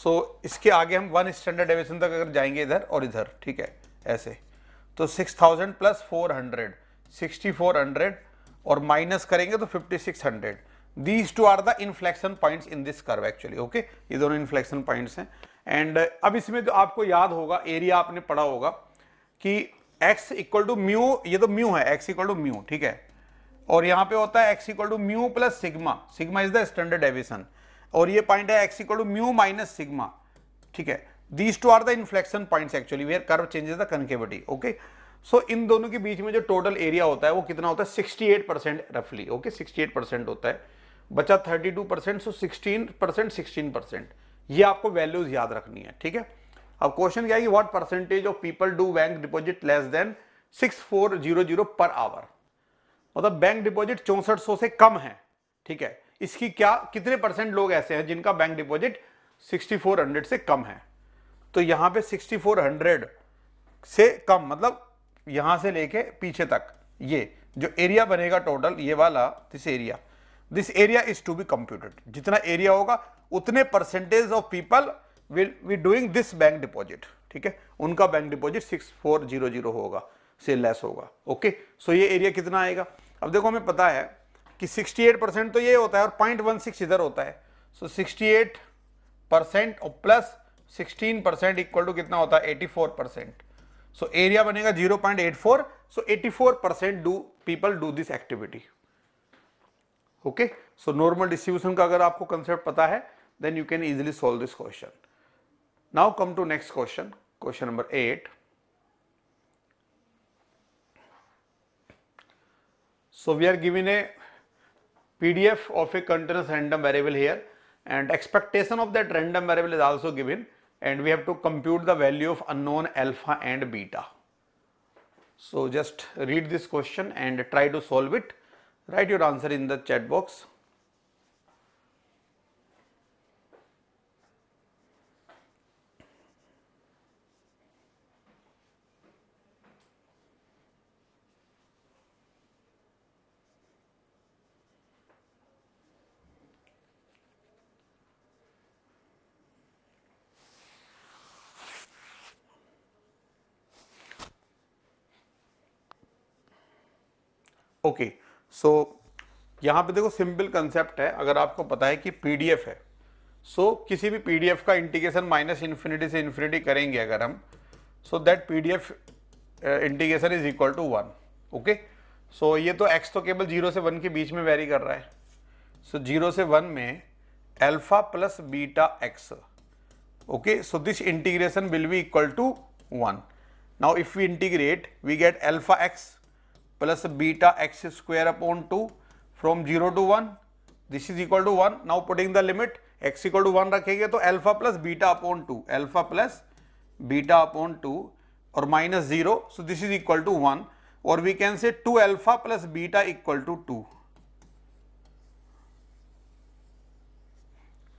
सो इसके आगे हम वन स्टैंडर्ड डेविएशन तक अगर जाएंगे इधर और इधर ठीक है ऐसे तो six thousand plus four hundred sixty four hundred और माइनस करेंगे तो fifty six hundred these two are the inflection points in this curve actually okay ये दोनों इन्फ्लेक्शन पॉइंट्स हैं एंड uh, अब इसमें जो आपको याद होगा एरिया आपने पढ़ा होगा कि एक्स इक्वल टू म्यू ये तो म्यू है एक्स इक्वल टू म्यू ठीक है और यहाँ पे होता है x equal to mu plus sigma sigma is the standard deviation और ये पॉइंट है x equal to mu minus sigma ठीक है these two are the inflection points actually where curve changes the concavity okay so इन दोनों के बीच में जो टोटल एरिया होता है वो कितना होता है सिक्सटी एट परसेंट रफली ओके सिक्सटी एट परसेंट होता है बचा thirty two percent so sixteen percent sixteen percent ये आपको वैल्यूज याद रखनी है ठीक है अब क्वेश्चन क्या है कि what percentage of people do bank deposit less than six four zero zero per hour मतलब बैंक डिपॉजिट चौसठ सौ से कम है ठीक है इसकी क्या कितने परसेंट लोग ऐसे हैं जिनका बैंक डिपॉजिट 6400 से कम है तो यहां पे 6400 से कम मतलब यहां से लेके पीछे तक ये जो एरिया बनेगा टोटल ये वाला this area this area is to be computed जितना एरिया होगा उतने percentage of people will we doing this bank deposit ठीक है उनका bank deposit six four zero zero होगा से लेस होगा ओके सो ये एरिया कितना आएगा अब देखो हमें पता है कि 68 परसेंट तो ये होता है और पॉइंट वन सिक्स इधर होता है सो सिक्सटी एट परसेंट और plus sixteen percent equal to कितना होता है eighty four percent so area बनेगा zero point eight four so eighty four percent do people do this activity okay so normal distribution का अगर आपको कंसेप्ट पता है then you can easily solve this question now come to next question question number eight so we are given a PDF of a continuous random variable here and expectation of that random variable is also given and we have to compute the value of unknown alpha and beta. So just read this question and try to solve it. Write your answer in the chat box. Okay so यहाँ पे देखो सिंपल कंसेप्ट है अगर आपको पता है कि पीडीएफ है सो so, किसी भी पीडीएफ का इंटीग्रेशन माइनस इन्फिनिटी से इन्फिनिटी करेंगे अगर हम so that PDF integration is equal to one okay so ये तो एक्स तो केवल जीरो से वन के बीच में वेरी कर रहा है सो so, जीरो से वन में alpha plus beta x okay so this integration will be equal to one now if we integrate we get alpha x plus beta x square upon two from zero to one this is equal to one now putting the limit x equal to one रखेंगे तो alpha plus beta upon 2 alpha plus beta upon 2 और minus 0 so this is equal to one और we can say two alpha plus beta equal to to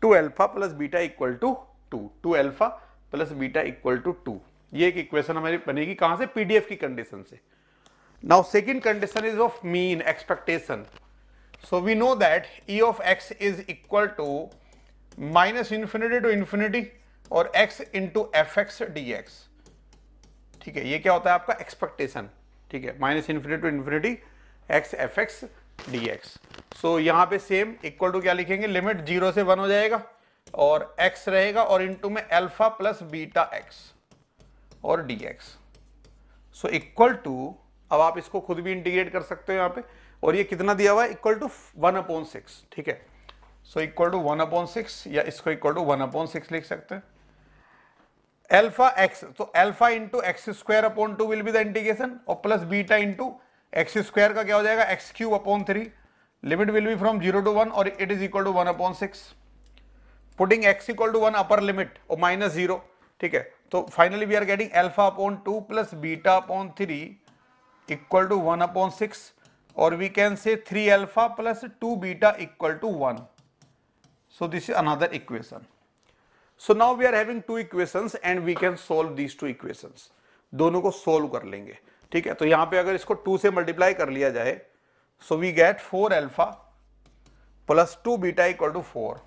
two alpha plus beta equal to to two alpha plus beta equal to two ये एक इक्वेशन हमारी बनेगी कहां से पीडीएफ की कंडीशन से Now second condition is of mean expectation. So we know that E of x is equal to minus infinity to infinity or x into fx dx ठीक है ये क्या होता है आपका एक्सपेक्टेशन ठीक है minus infinity to infinity x f x D x so यहाँ पे सेम इक्वल टू क्या लिखेंगे लिमिट जीरो से वन हो जाएगा और एक्स रहेगा और इनटू में अल्फा प्लस बीटा एक्स और d x so equal to अब आप इसको खुद भी इंटीग्रेट कर सकते हो यहाँ पे और ये कितना दिया हुआ है equal to one upon six ठीक है so equal to one upon six या इसको equal to one upon six लिख सकते हैं एल्फा एक्स तो alpha into x square upon two will be the integration और plus beta into x square का क्या हो जाएगा x cube upon three limit will be from zero to one और it is equal to one upon six putting x equal to one upper limit और माइनस जीरो ठीक है तो finally we are getting alpha upon two plus beta upon three equal to one upon six और we can say three alpha plus two beta equal to one so this is another equation so now we are having two equations and we can solve these two equations दोनों को सोल्व कर लेंगे ठीक है तो यहां पे अगर इसको टू से मल्टीप्लाई कर लिया जाए so we get four alpha plus two beta equal to four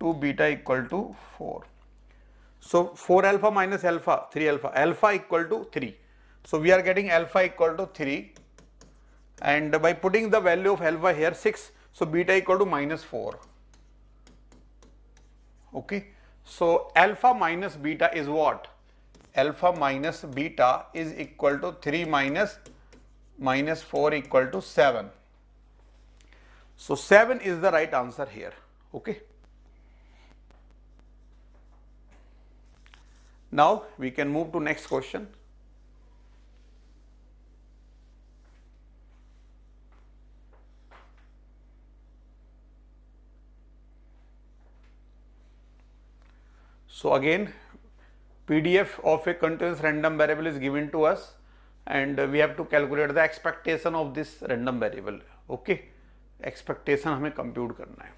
two beta equal to four so four alpha minus alpha three alpha alpha equal to three So, we are getting alpha equal to 3 and by putting the value of alpha here 6, so beta equal to minus 4. Okay. So, alpha minus beta is what? Alpha minus beta is equal to 3 minus minus 4 equal to 7. So, 7 is the right answer here. Okay. Now, we can move to next question. So again PDF of a continuous random variable is given to us and we have to calculate the expectation of this random variable okay expectation hame compute karna hai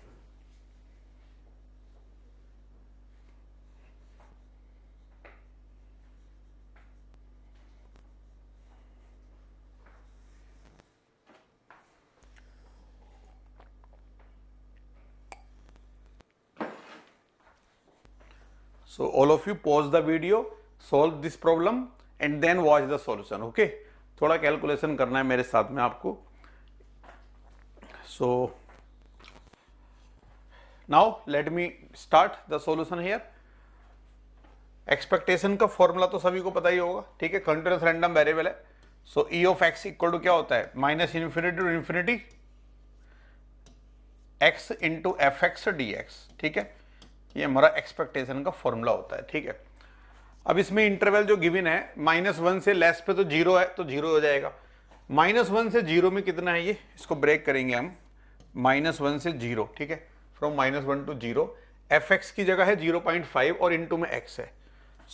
So all of you pause the video, solve this problem and then watch the solution. Okay? थोड़ा कैलकुलेशन करना है मेरे साथ में आपको So now let me start the solution here. Expectation का फॉर्मूला तो सभी को पता ही होगा ठीक है कंटिन्यूस रैंडम वेरिएबल है so E of x equal to क्या होता है minus infinity to infinity x into F x D x ठीक है ये हमारा एक्सपेक्टेशन का फॉर्मूला होता है ठीक है अब इसमें इंटरवल जो गिवन है माइनस वन से लेस पे तो जीरो है तो जीरो हो जाएगा माइनस वन से जीरो में कितना है ये इसको ब्रेक करेंगे हम माइनस वन से जीरो ठीक है from minus one to zero f x की जगह है जीरो पॉइंट फाइव और इंटू में एक्स है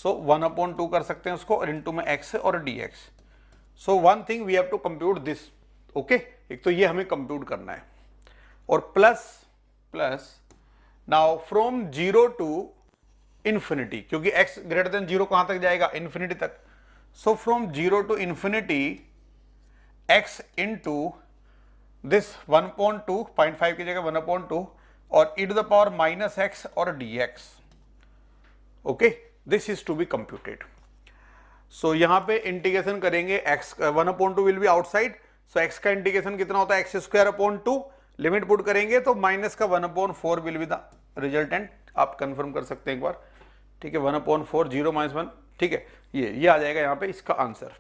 सो वन अपॉन टू कर सकते हैं उसको और इंटू में एक्स है और d x so one thing we have to compute this okay एक तो ये हमें कंप्यूट करना है और plus plus now from zero to infinity क्योंकि एक्स ग्रेटर देन जीरो कहां तक जाएगा इंफिनिटी तक so from zero to infinity x into this five की जगह टू और e to the power minus x और x okay this is to be computed so यहां पे इंटीग्रेशन करेंगे x one upon two will be outside so x का इंटीग्रेशन कितना होता है x square upon two limit put करेंगे तो माइनस का one upon four will be the resultant आप कंफर्म कर सकते हैं एक बार ठीक है one upon four zero minus one ठीक है ये ये आ जाएगा यहाँ पे इसका answer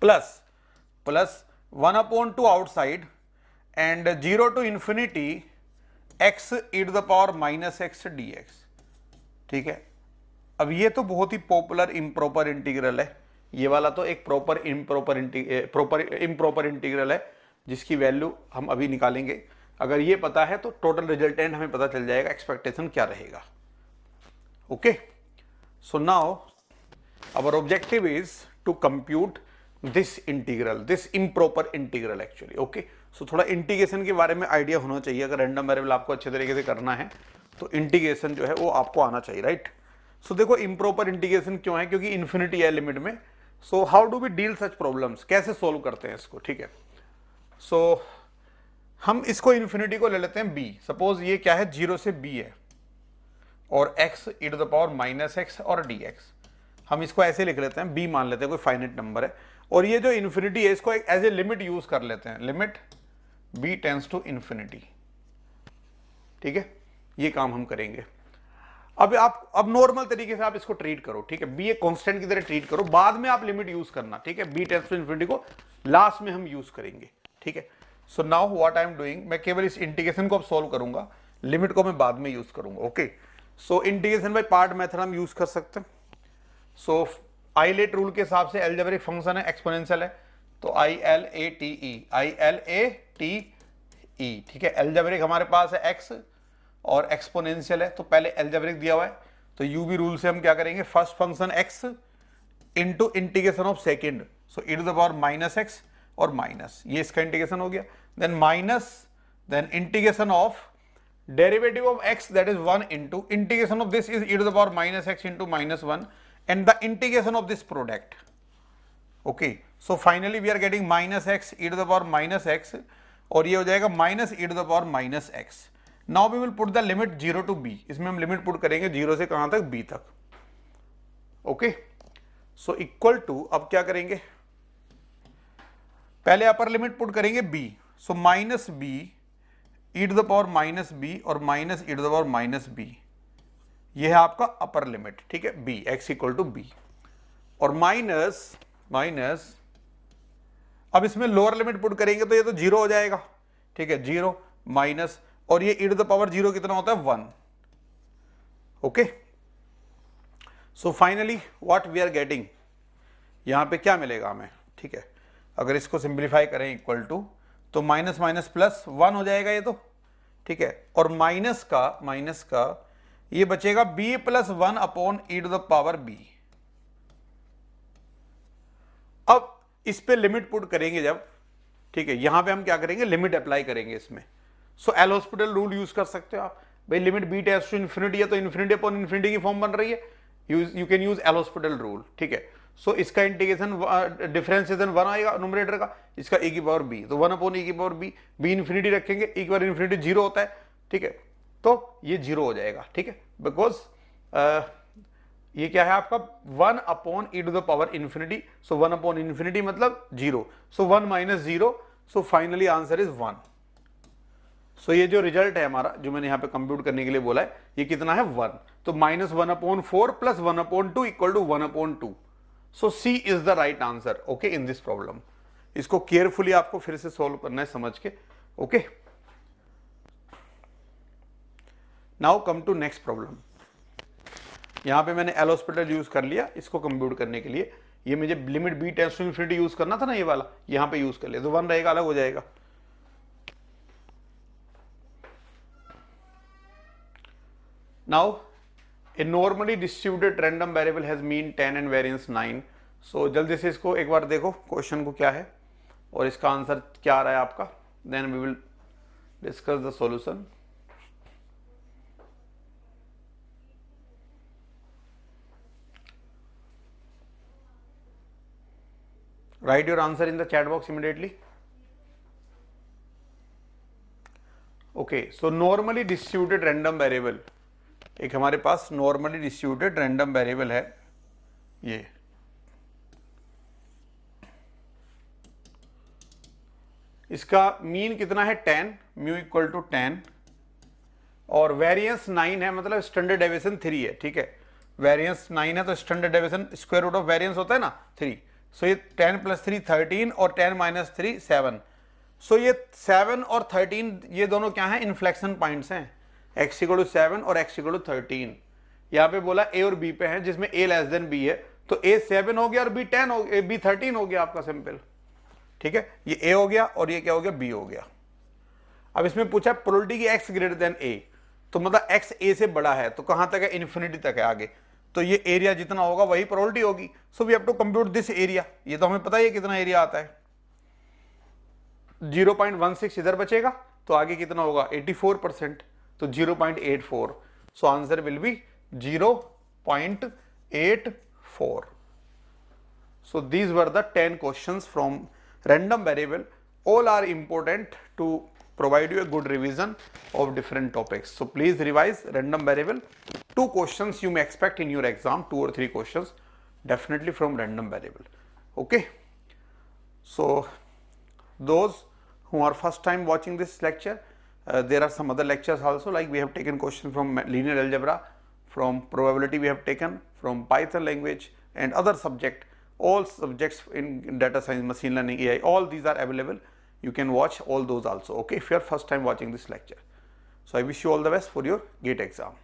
plus plus one upon two outside and zero to infinity x it the power minus x D x ठीक है अब ये तो बहुत ही पॉपुलर इम्प्रॉपर इंटीग्रल है ये वाला तो एक proper improper proper improper integral है जिसकी वैल्यू हम अभी निकालेंगे अगर ये पता है तो टोटल रिजल्टेंट हमें पता चल जाएगा एक्सपेक्टेशन क्या रहेगा okay so now our objective is to compute this integral this improper integral actually okay so थोड़ा इंटीग्रेशन के बारे में आइडिया होना चाहिए अगर रैंडम वेरिएबल आपको अच्छे तरीके से करना है तो इंटीग्रेशन जो है वो आपको आना चाहिए राइट right? सो so, देखो इम्प्रोपर इंटीग्रेशन क्यों है क्योंकि इन्फिनिटी है लिमिट में so how do we deal such problems कैसे सोल्व करते हैं इसको ठीक है सो so, हम इसको इन्फिनिटी को ले लेते हैं बी सपोज ये क्या है जीरो से बी है और x e to the power minus x और डी एक्स हम इसको ऐसे लिख लेते हैं बी मान लेते हैं कोई फाइनेट नंबर है और ये जो इन्फिनिटी है इसको एक एज ए लिमिट यूज कर लेते हैं limit b tends to infinity ठीक है ये काम हम करेंगे अब आप अब नॉर्मल तरीके से आप इसको ट्रीट करो ठीक है बी ए कॉन्स्टेंट की तरह ट्रीट करो बाद में आप लिमिट यूज करना ठीक है बी टेंस टू इन्फिनिटी को लास्ट में हम यूज करेंगे ठीक है so now what I am doing मैं केवल इस इंटीग्रेशन को अब सोल्व करूंगा लिमिट को मैं बाद में यूज करूंगा okay so integration by part method हम यूज कर सकते हैं सो आई लेट रूल के हिसाब से एल्जेब्रिक फंक्शन है एक्सपोनेंशियल है तो I L A T E I L A T E ठीक है एल्जेब्रिक हमारे पास है एक्स और एक्सपोनेंशियल है तो पहले एल्जेब्रिक दिया हुआ है तो यू बी रूल से हम क्या करेंगे first function x into integration of second so it the power minus x और माइनस ये इसका इंटीग्रेशन हो गया then minus then integration of derivative of x that is one into integration of this is it power minus x into minus one and the integration of this product okay so finally we are getting minus x it the power minus x और ये हो जाएगा minus it the power minus x now we will put the limit zero to b इसमें हम लिमिट पुट करेंगे जीरो से कहां तक बी तक ओके सो इक्वल टू अब क्या करेंगे पहले अपर लिमिट पुट करेंगे b so minus b e to the power minus b और minus e to the power minus b यह है आपका अपर लिमिट ठीक है b x equal to b और माइनस माइनस अब इसमें लोअर लिमिट पुट करेंगे तो ये तो जीरो हो जाएगा ठीक है जीरो माइनस और ये e to the power zero कितना होता है one okay so finally what we are getting यहां पे क्या मिलेगा हमें ठीक है अगर इसको सिंप्लीफाई करें इक्वल टू तो माइनस माइनस प्लस वन हो जाएगा ये तो ठीक है और माइनस का माइनस का ये बचेगा b plus one upon e to the power b अब इस पे लिमिट पुट करेंगे जब ठीक है यहां पे हम क्या करेंगे लिमिट अप्लाई करेंगे इसमें so L hospital rule use कर सकते हो आप भाई limit b tends to infinity है तो इन्फिनिटी अपॉन इन्फिनिटी की फॉर्म बन रही है you can use L hospital rule ठीक है सो इसका इंटीग्रेशन डिफरेंसेशन वन आएगा नोमिनेटर का इसका ए की पावर बी तो वन अपॉन ए की पावर बी बी इन्फिनिटी रखेंगे एक बार इन्फिनिटी जीरो होता है ठीक है तो ये जीरो हो जाएगा ठीक है बिकॉज uh, ये क्या है आपका one upon e to the power infinity so one upon infinity मतलब zero so one minus zero so finally answer is one so ये जो रिजल्ट है हमारा जो मैंने यहां पे कंप्यूट करने के लिए बोला है ये कितना है वन तो minus one upon four plus one upon two equal to one upon two so C is the right answer okay in this problem इसको केयरफुली आपको फिर से सॉल्व करना है समझ के okay now come to next problem यहां पे मैंने एल हॉस्पिटल यूज कर लिया इसको कंप्यूट करने के लिए ये मुझे limit b tends to infinity use करना था ना ये वाला यहां पे यूज कर लिया तो वन रहेगा अलग हो जाएगा now a normally distributed random variable has mean 10 and variance 9 so जल्दी से इसको एक बार देखो क्वेश्चन को क्या है और इसका आंसर क्या आ रहा है आपका then we will discuss the solution write your answer in the chat box immediately okay so normally distributed random variable एक हमारे पास नॉर्मली डिस्ट्रीब्यूटेड रैंडम वेरिएबल है ये इसका मीन कितना है ten mu equal to ten और वेरिएंस नाइन है मतलब स्टैंडर्ड डेविएशन थ्री है ठीक है वेरिएंस नाइन है तो standard deviation square root of variance होता है ना थ्री सो so, ये टेन प्लस थ्री थर्टीन और ten minus three seven so ये सेवन और थर्टीन ये दोनों क्या हैं इन्फ्लेक्शन पॉइंट्स हैं एक्स इक्वल टू सेवन और एक्स इक्वल टू थर्टीन यहाँ पे बोला ए और बी पे हैं जिसमें ए लेस देन बी है तो ए सेवन हो गया और बी टेन हो गया बी थर्टीन हो गया आपका सिंपल ठीक है ये ए हो गया और ये क्या हो गया बी हो गया अब इसमें पूछा प्रोल्टी की एक्स ग्रेटर देन ए तो मतलब एक्स ए से बड़ा है तो कहां तक है इन्फिनिटी तक है आगे तो ये एरिया जितना होगा वही प्रोल्टी होगी so we have to compute this area ये तो हमें पता ही है कितना एरिया आता है 0.16 इधर बचेगा तो आगे कितना होगा 84 परसेंट तो 0.84 so answer will be 0.84 so these were the 10 questions from random variable all are important to provide you a good revision of different topics so please revise random variable two questions you may expect in your exam two or three questions definitely from random variable okay so those who are first time watching this lecture uh, there are some other lectures also like we have taken questions from linear algebra, from probability we have taken, from Python language and other subject, all subjects in data science, machine learning, AI, all these are available. You can watch all those also, okay, if you are first time watching this lecture. So I wish you all the best for your GATE exam.